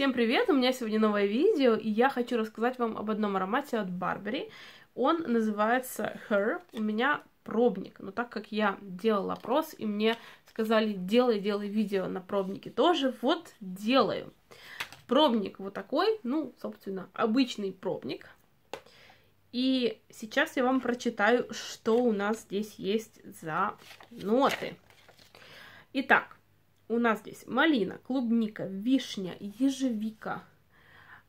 Всем привет! У меня сегодня новое видео, и я хочу рассказать вам об одном аромате от Барбери. Он называется Her. У меня пробник, но так как я делала опрос, и мне сказали, делай, делай видео на пробнике тоже, вот делаю. Пробник вот такой, ну, собственно, обычный пробник. И сейчас я вам прочитаю, что у нас здесь есть за ноты. Итак, у нас здесь малина, клубника, вишня, ежевика,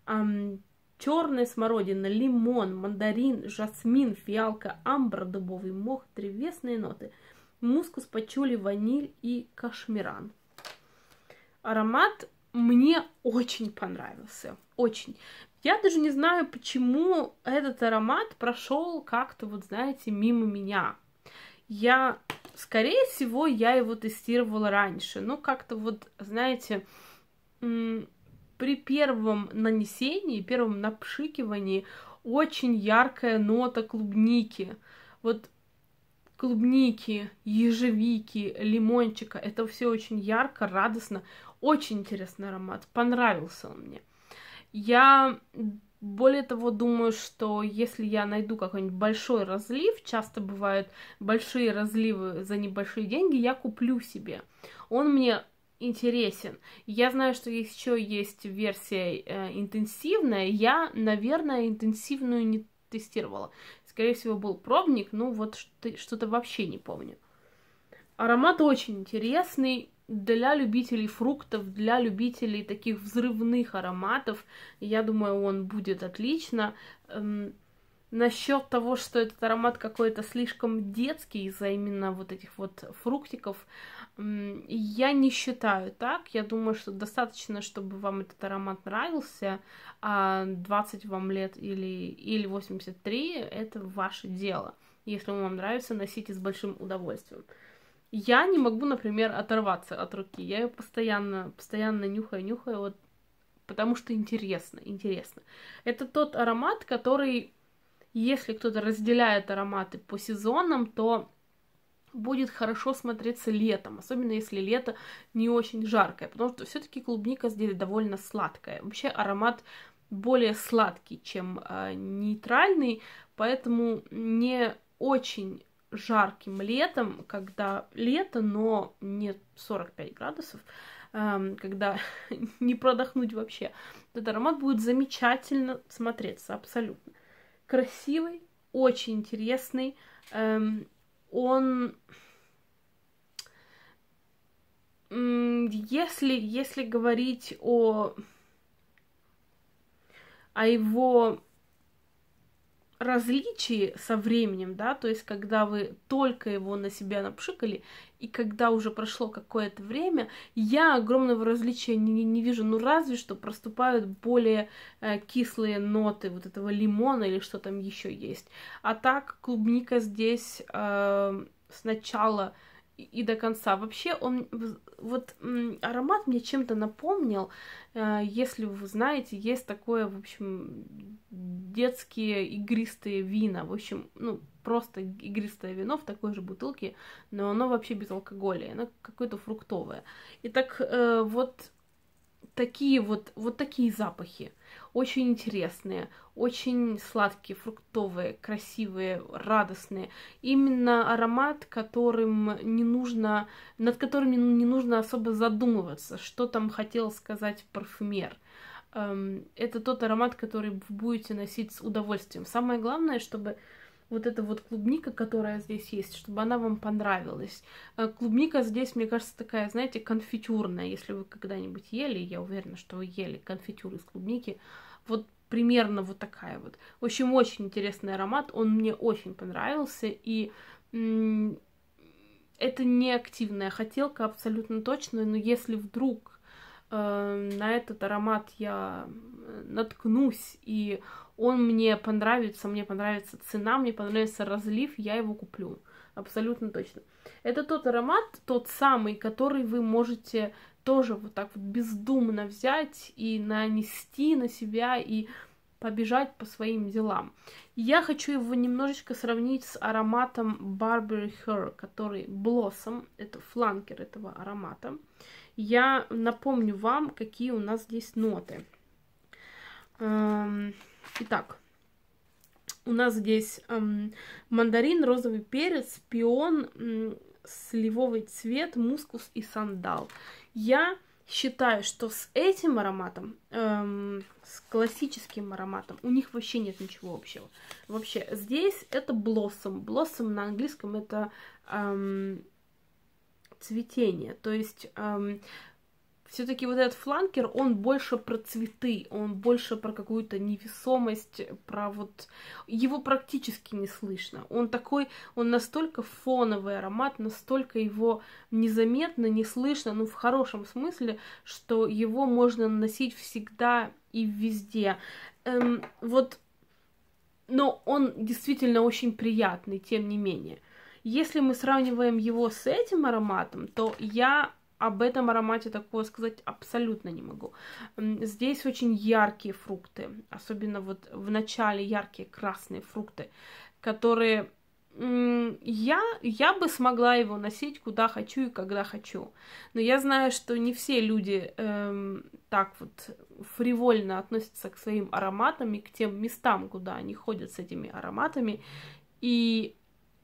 эм, черная смородина, лимон, мандарин, жасмин, фиалка, амбра, дубовый мох, древесные ноты, мускус, пачули, ваниль и кашмиран. Аромат мне очень понравился, очень. Я даже не знаю, почему этот аромат прошел как-то, вот знаете, мимо меня. Я Скорее всего, я его тестировала раньше, но ну, как-то вот, знаете, при первом нанесении, первом напшикивании очень яркая нота клубники. Вот клубники, ежевики, лимончика. Это все очень ярко, радостно. Очень интересный аромат. Понравился он мне. Я более того, думаю, что если я найду какой-нибудь большой разлив, часто бывают большие разливы за небольшие деньги, я куплю себе. Он мне интересен. Я знаю, что еще есть версия э, интенсивная. Я, наверное, интенсивную не тестировала. Скорее всего, был пробник, ну вот что-то вообще не помню. Аромат очень интересный, для любителей фруктов, для любителей таких взрывных ароматов, я думаю, он будет отлично. Эм, Насчет того, что этот аромат какой-то слишком детский из-за именно вот этих вот фруктиков, эм, я не считаю так. Я думаю, что достаточно, чтобы вам этот аромат нравился, а 20 вам лет или, или 83 – это ваше дело. Если он вам нравится, носите с большим удовольствием. Я не могу, например, оторваться от руки. Я ее постоянно, постоянно нюхаю, нюхаю, вот, потому что интересно, интересно. Это тот аромат, который, если кто-то разделяет ароматы по сезонам, то будет хорошо смотреться летом, особенно если лето не очень жаркое, потому что все-таки клубника здесь довольно сладкая. Вообще аромат более сладкий, чем э, нейтральный, поэтому не очень жарким летом, когда лето, но не 45 градусов, эм, когда не продохнуть вообще, этот аромат будет замечательно смотреться, абсолютно. Красивый, очень интересный, эм, он... Если, если говорить о, о его различии со временем, да, то есть когда вы только его на себя напшикали, и когда уже прошло какое-то время, я огромного различия не, не вижу, ну разве что проступают более э, кислые ноты вот этого лимона или что там еще есть. А так клубника здесь э, сначала и, до конца. Вообще он, вот аромат мне чем-то напомнил, э, если вы знаете, есть такое, в общем, детские игристые вина, в общем, ну, просто игристое вино в такой же бутылке, но оно вообще без алкоголя, оно какое-то фруктовое. И так э, вот такие вот, вот такие запахи. Очень интересные, очень сладкие, фруктовые, красивые, радостные. Именно аромат, которым не нужно, над которым не нужно особо задумываться, что там хотел сказать парфюмер. Эм, это тот аромат, который вы будете носить с удовольствием. Самое главное, чтобы вот эта вот клубника, которая здесь есть, чтобы она вам понравилась. Э, клубника здесь, мне кажется, такая, знаете, конфитюрная. Если вы когда-нибудь ели, я уверена, что вы ели конфитюр из клубники, вот примерно вот такая вот. В общем, очень интересный аромат, он мне очень понравился, и это не активная хотелка абсолютно точно, но если вдруг э, на этот аромат я э, наткнусь, и он мне понравится, мне понравится цена, мне понравится разлив, я его куплю. Абсолютно точно. Это тот аромат, тот самый, который вы можете тоже вот так вот бездумно взять и нанести на себя, и побежать по своим делам. Я хочу его немножечко сравнить с ароматом Barbary Her, который Blossom, это фланкер этого аромата. Я напомню вам, какие у нас здесь ноты. Эм, итак, у нас здесь эм, мандарин, розовый перец, пион, сливовый цвет, мускус и сандал. Я считаю, что с этим ароматом, эм, с классическим ароматом, у них вообще нет ничего общего. Вообще, здесь это блоссом. Блоссом на английском это эм, цветение. То есть эм, все-таки вот этот фланкер, он больше про цветы, он больше про какую-то невесомость, про вот... Его практически не слышно. Он такой, он настолько фоновый аромат, настолько его незаметно, не слышно, ну, в хорошем смысле, что его можно носить всегда и везде. Эм, вот... Но он действительно очень приятный, тем не менее. Если мы сравниваем его с этим ароматом, то я об этом аромате такого сказать абсолютно не могу. Здесь очень яркие фрукты, особенно вот в начале яркие красные фрукты, которые я, я бы смогла его носить куда хочу и когда хочу. Но я знаю, что не все люди эм, так вот фривольно относятся к своим ароматам и к тем местам, куда они ходят с этими ароматами. И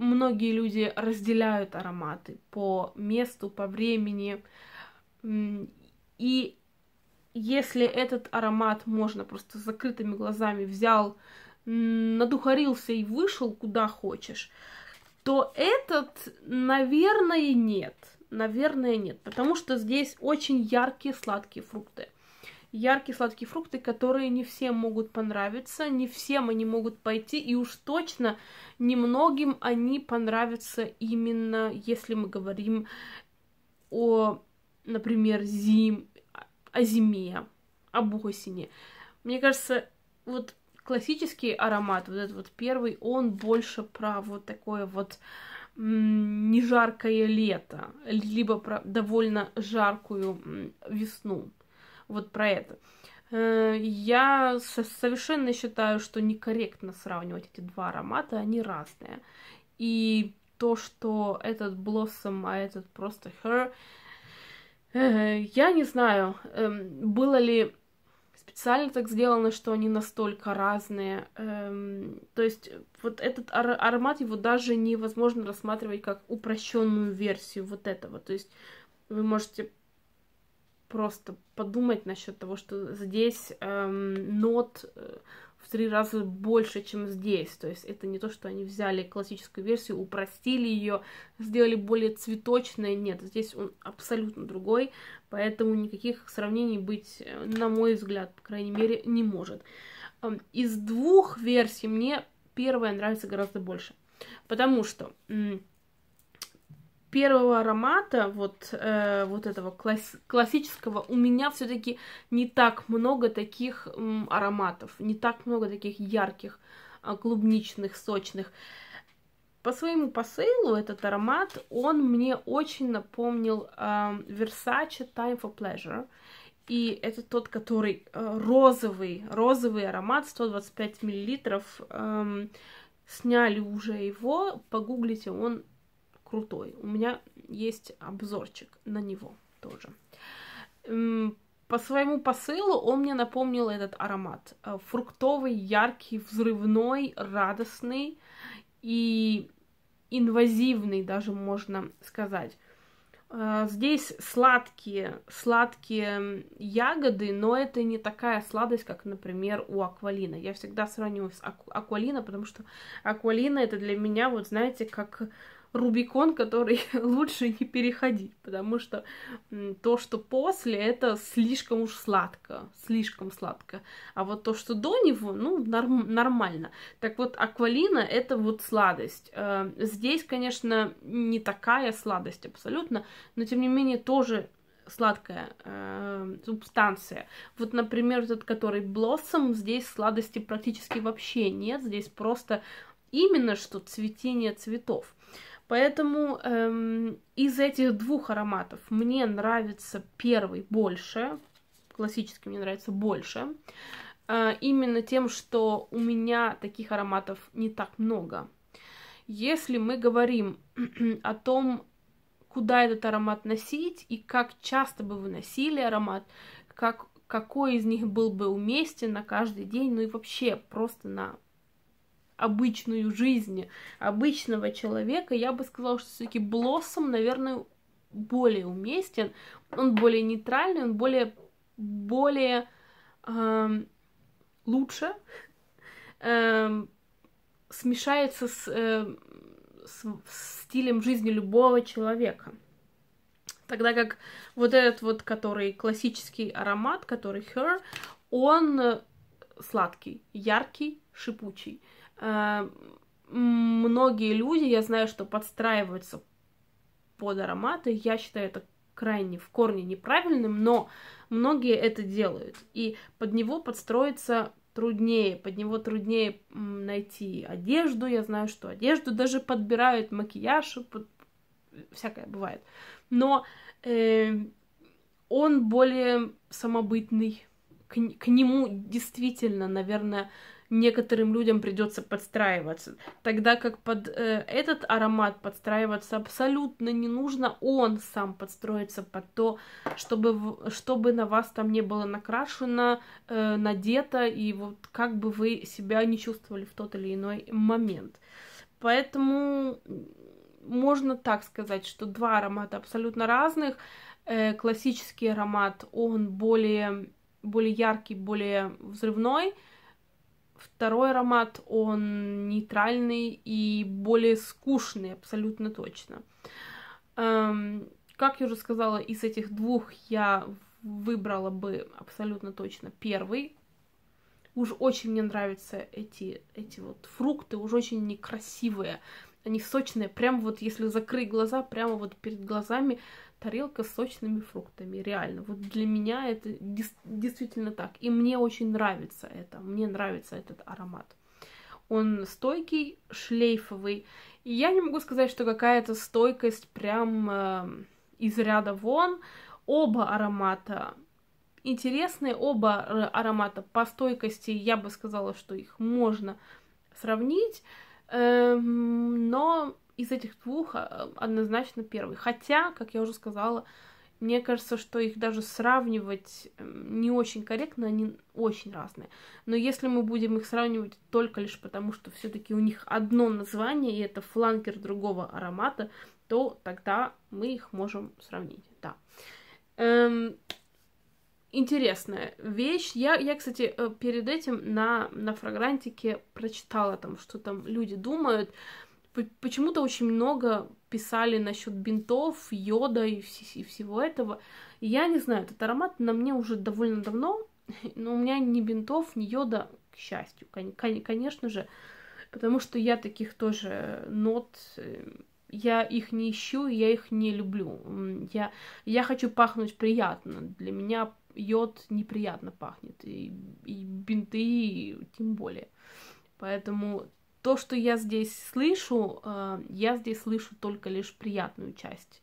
многие люди разделяют ароматы по месту, по времени. И если этот аромат можно просто с закрытыми глазами взял, надухарился и вышел куда хочешь, то этот, наверное, нет. Наверное, нет, потому что здесь очень яркие сладкие фрукты – яркие сладкие фрукты, которые не всем могут понравиться, не всем они могут пойти, и уж точно немногим они понравятся именно, если мы говорим о, например, зим, о зиме, об осени. Мне кажется, вот классический аромат, вот этот вот первый, он больше про вот такое вот не жаркое лето, либо про довольно жаркую весну. Вот про это. Э, я совершенно считаю, что некорректно сравнивать эти два аромата, они разные. И то, что этот Blossom, а этот просто Her, э, я не знаю, эм, было ли специально так сделано, что они настолько разные. Эм, то есть вот этот аромат его даже невозможно рассматривать как упрощенную версию вот этого. То есть вы можете просто подумать насчет того, что здесь эм, нот э, в три раза больше, чем здесь. То есть это не то, что они взяли классическую версию, упростили ее, сделали более цветочной. Нет, здесь он абсолютно другой, поэтому никаких сравнений быть, э, на мой взгляд, по крайней мере, не может. Эм, из двух версий мне первая нравится гораздо больше, потому что м- первого аромата, вот, э, вот этого класс классического, у меня все-таки не так много таких м, ароматов, не так много таких ярких, а, клубничных, сочных. По своему посылу этот аромат, он мне очень напомнил э, Versace Time for Pleasure. И это тот, который э, розовый, розовый аромат, 125 миллилитров. Э, сняли уже его, погуглите, он крутой. У меня есть обзорчик на него тоже. По своему посылу он мне напомнил этот аромат. Э, фруктовый, яркий, взрывной, радостный и инвазивный даже можно сказать. Э, здесь сладкие, сладкие ягоды, но это не такая сладость, как, например, у аквалина. Я всегда сравниваю с аквалина, потому что аквалина это для меня, вот знаете, как Рубикон, который лучше не переходить, потому что то, что после, это слишком уж сладко, слишком сладко. А вот то, что до него, ну, норм, нормально. Так вот, аквалина — это вот сладость. Э, здесь, конечно, не такая сладость абсолютно, но, тем не менее, тоже сладкая э, субстанция. Вот, например, этот, который блоссом, здесь сладости практически вообще нет, здесь просто именно что цветение цветов. Поэтому эм, из этих двух ароматов мне нравится первый больше. Классический мне нравится больше. Э, именно тем, что у меня таких ароматов не так много. Если мы говорим о том, куда этот аромат носить и как часто бы вы носили аромат, как, какой из них был бы уместен на каждый день, ну и вообще просто на обычную жизнь обычного человека, я бы сказала, что все-таки Блоссом, наверное, более уместен, он более нейтральный, он более, более эм, лучше эм, смешается с, э, с, с стилем жизни любого человека. Тогда как вот этот вот, который классический аромат, который Her, он сладкий, яркий, шипучий. Э, многие люди, я знаю, что подстраиваются под ароматы, я считаю это крайне в корне неправильным, но многие это делают, и под него подстроиться труднее, под него труднее найти одежду, я знаю, что одежду даже подбирают, макияж, э, под... всякое бывает, но э, он более самобытный, к, к нему действительно, наверное, некоторым людям придется подстраиваться. Тогда как под э, этот аромат подстраиваться абсолютно не нужно, он сам подстроится под то, чтобы, чтобы на вас там не было накрашено, э, надето, и вот как бы вы себя не чувствовали в тот или иной момент. Поэтому можно так сказать, что два аромата абсолютно разных. Э, классический аромат, он более, более яркий, более взрывной, Второй аромат, он нейтральный и более скучный, абсолютно точно. Эм, как я уже сказала, из этих двух я выбрала бы абсолютно точно первый. Уж очень мне нравятся эти, эти вот фрукты, уж очень некрасивые, они сочные. Прям вот если закрыть глаза, прямо вот перед глазами тарелка с сочными фруктами. Реально. Вот для меня это действительно так. И мне очень нравится это. Мне нравится этот аромат. Он стойкий, шлейфовый. И я не могу сказать, что какая-то стойкость прям э, из ряда вон. Оба аромата интересные. Оба э, аромата по стойкости, я бы сказала, что их можно сравнить. Э, но из этих двух а, однозначно первый. Хотя, как я уже сказала, мне кажется, что их даже сравнивать не очень корректно, они очень разные. Но если мы будем их сравнивать только лишь потому, что все-таки у них одно название, и это фланкер другого аромата, то тогда мы их можем сравнить, да. Эм, интересная вещь. Я, я, кстати, э, перед этим на, на фрагрантике прочитала там, что там люди думают. Почему-то очень много писали насчет бинтов, йода и, вс- и всего этого. И я не знаю, этот аромат на мне уже довольно давно, но у меня ни бинтов, ни йода, к счастью, кон- кон- конечно же, потому что я таких тоже нот, э, я их не ищу, я их не люблю. Я, я хочу пахнуть приятно. Для меня йод неприятно пахнет, и, и бинты и тем более. Поэтому то, что я здесь слышу, э, я здесь слышу только лишь приятную часть.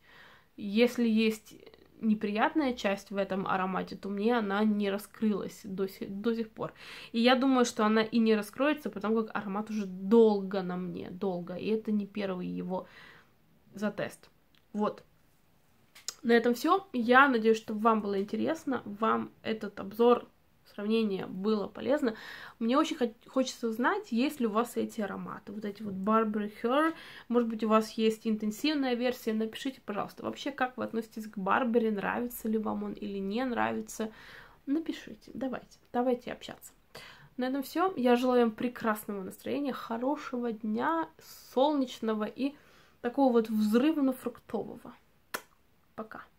Если есть неприятная часть в этом аромате, то мне она не раскрылась до сих, до сих пор. И я думаю, что она и не раскроется, потому как аромат уже долго на мне, долго. И это не первый его за тест. Вот. На этом все. Я надеюсь, что вам было интересно. Вам этот обзор сравнение было полезно. Мне очень хочется узнать, есть ли у вас эти ароматы, вот эти вот Barbary Her, может быть, у вас есть интенсивная версия, напишите, пожалуйста, вообще, как вы относитесь к Барбаре, нравится ли вам он или не нравится, напишите, давайте, давайте общаться. На этом все. Я желаю вам прекрасного настроения, хорошего дня, солнечного и такого вот взрывно-фруктового. Пока.